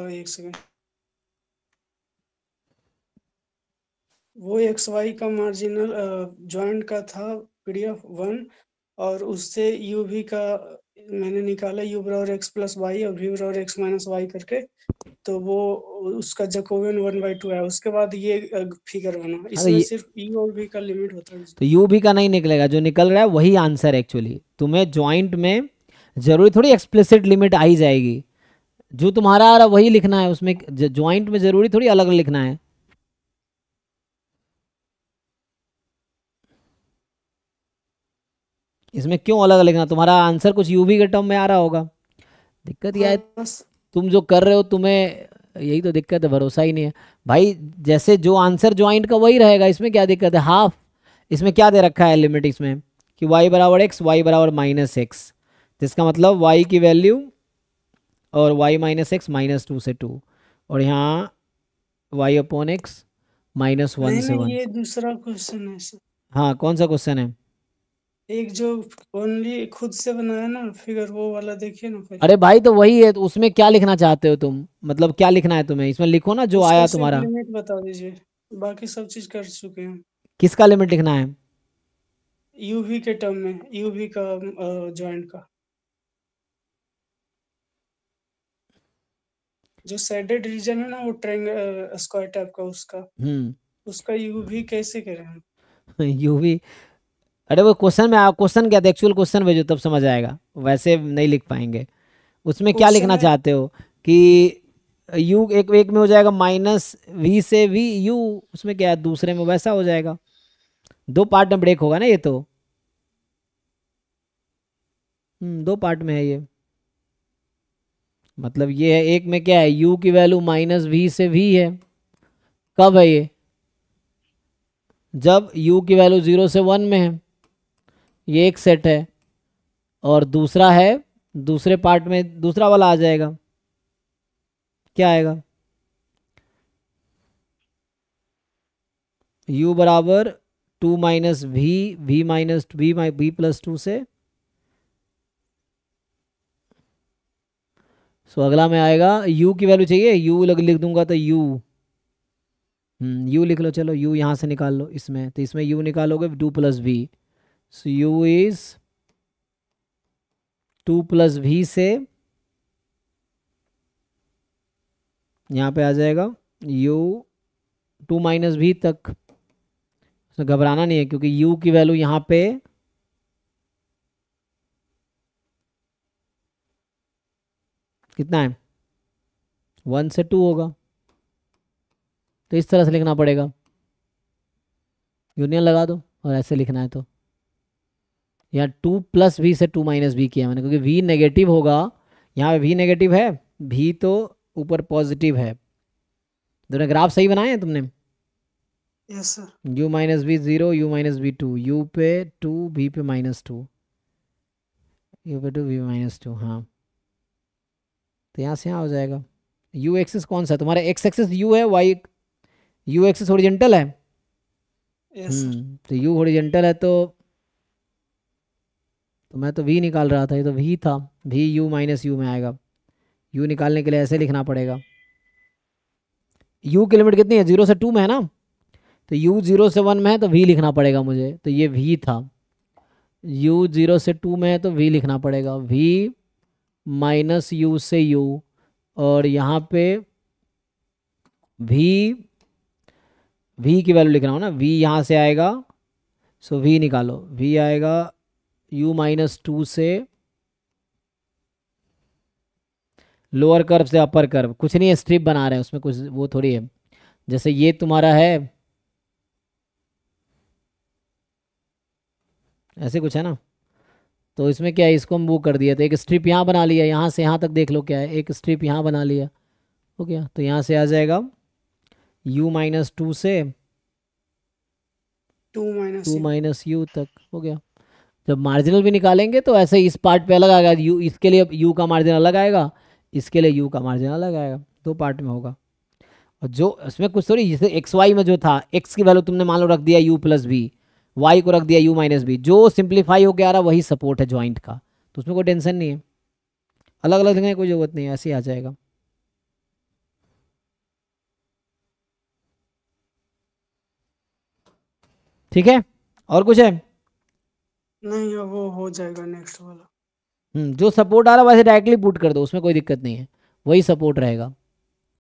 एक सेकेंड वो X Y का मार्जिनल ज्वाइंट का था पीडीएफ वन और उससे यू भी का मैंने निकाला यू बराबर एक्स प्लस वाई और भी बराबर एक्स माइनस वाई करके तो वो उसका जकोबियन वन बाई टू है उसके बाद ये फिगर बना इसमें सिर्फ यू e और वी का लिमिट होता है तो यू भी का नहीं निकलेगा जो निकल रहा है वही आंसर एक्चुअली तुम्हें ज्वाइंट में जरूरी थोड़ी एक्सप्लिसिट लिमिट आई जाएगी जो तुम्हारा आ रहा वही लिखना है उसमें ज्वाइंट में जरूरी थोड़ी अलग लिखना है इसमें क्यों अलग लिखना तुम्हारा आंसर कुछ यूवी के टर्म में आ रहा होगा दिक्कत यह है तुम जो कर रहे हो तुम्हें यही तो दिक्कत है भरोसा ही नहीं है भाई जैसे जो आंसर ज्वाइंट का वही रहेगा इसमें क्या दिक्कत है हाफ इसमें क्या दे रखा है लिमिट इसमें कि y बराबर एक्स वाई बराबर माइनस एक्स जिसका मतलब y की वैल्यू और y minus X minus two से टू और यहाँ y upon X minus one से वन दूसरा क्वेश्चन है हाँ कौन सा क्वेश्चन है एक जो ओनली खुद से बनाया ना फिगर वो वाला देखिए ना अरे भाई तो वही है तो उसमें क्या लिखना चाहते हो तुम मतलब क्या लिखना है तुम्हें इसमें लिखो ना जो आया तुम्हारा लिमिट बता दीजिए बाकी सब चीज कर चुके हैं किसका लिमिट लिखना है यूवी के टर्म में यूवी का जॉइंट का जो सेडेड रीजन है ना वो ट्रेंग स्क्वायर टाइप का उसका हम्म उसका यूवी कैसे करें हम? यूवी अरे वो क्वेश्चन में आप क्वेश्चन क्या था एक्चुअल क्वेश्चन भेजो तब समझ आएगा वैसे नहीं लिख पाएंगे उसमें क्या क्वेश्चन लिखना है चाहते हो कि यू एक एक में हो जाएगा माइनस वी से वी यू उसमें क्या है दूसरे में वैसा हो जाएगा दो पार्ट में ब्रेक होगा ना ये तो हम्म, दो पार्ट में है ये हम्म मतलब ये है एक में क्या है u की वैल्यू माइनस वी से वी है कब है ये जब u की वैल्यू जीरो से वन में है ये एक सेट है और दूसरा है दूसरे पार्ट में दूसरा वाला आ जाएगा क्या आएगा u बराबर two minus V V minus V minus V plus two से सो so, अगला में आएगा यू की वैल्यू चाहिए यू लग लिख दूंगा तो यू यू हम्म, लिख लो चलो यू यहाँ से निकाल लो इसमें तो इसमें यू निकालोगे two plus V so U is two plus V से यहाँ पे आ जाएगा यू टू माइनस वी तक घबराना नहीं है क्योंकि यू की वैल्यू यहाँ पे कितना है वन से टू होगा तो इस तरह से लिखना पड़ेगा यूनियन लगा दो और ऐसे लिखना है तो यहाँ टू प्लस वी से टू माइनस वी किया मैंने क्योंकि वी नेगेटिव होगा यहाँ पे वी नेगेटिव है भी तो ऊपर पॉजिटिव है तुमने ग्राफ सही बनाया हैं तुमने yes sir U minus V zero U minus V two U पे टू वी पे माइनस टू यू पे टू वी माइनस टू हाँ तो यहाँ से यहाँ हो जाएगा यू एक्सिस कौन सा तुम्हारा एक्स एक्सिस यू है वाई यू एक्सिस ओरिजेंटल है yes, हम्म, तो यू ओरिजेंटल है तो तो मैं तो वी निकाल रहा था ये तो वी था वी यू माइनस यू में आएगा यू निकालने के लिए ऐसे लिखना पड़ेगा यू की लिमिट कितनी है जीरो से टू में है ना तो यू जीरो से वन में है तो वी लिखना पड़ेगा मुझे तो ये वी था यू जीरो से टू में है तो वी लिखना पड़ेगा वी माइनस यू से यू और यहाँ पे वी वी की वैल्यू लिख रहा हूँ ना वी यहाँ से आएगा सो वी निकालो वी आएगा यू माइनस टू से लोअर कर्व से अपर कर्व कुछ नहीं है स्ट्रिप बना रहे हैं उसमें कुछ वो थोड़ी है जैसे ये तुम्हारा है ऐसे कुछ है ना तो इसमें क्या है इसको हम वो कर दिया तो एक स्ट्रिप यहाँ बना लिया यहाँ से यहाँ तक देख लो क्या है एक स्ट्रिप यहाँ बना लिया हो गया तो यहाँ से आ जाएगा u माइनस टू से two minus two minus U तक हो गया जब मार्जिनल भी निकालेंगे तो ऐसे इस पार्ट पे अलग आएगा यू इसके लिए यू का मार्जिन अलग आएगा इसके लिए यू का मार्जिन अलग आएगा दो पार्ट में होगा और जो इसमें कुछ थोड़ी जैसे एक्स वाई में जो था एक्स की वैल्यू तुमने मान लो रख दिया यू प्लस बी वाई को रख दिया यू माइनस बी जो सिंप्लीफाई होकर आ रहा वही सपोर्ट है ज्वाइंट का तो उसमें कोई टेंशन नहीं है अलग अलग लिखने की कोई ज़रूरत नहीं है ऐसे ही आ जाएगा ठीक है और कुछ है नहीं वो हो जाएगा नेक्स्ट वाला हम्म, जो सपोर्ट आ रहा है वैसे डायरेक्टली पुट कर दो उसमें कोई दिक्कत नहीं है वही सपोर्ट रहेगा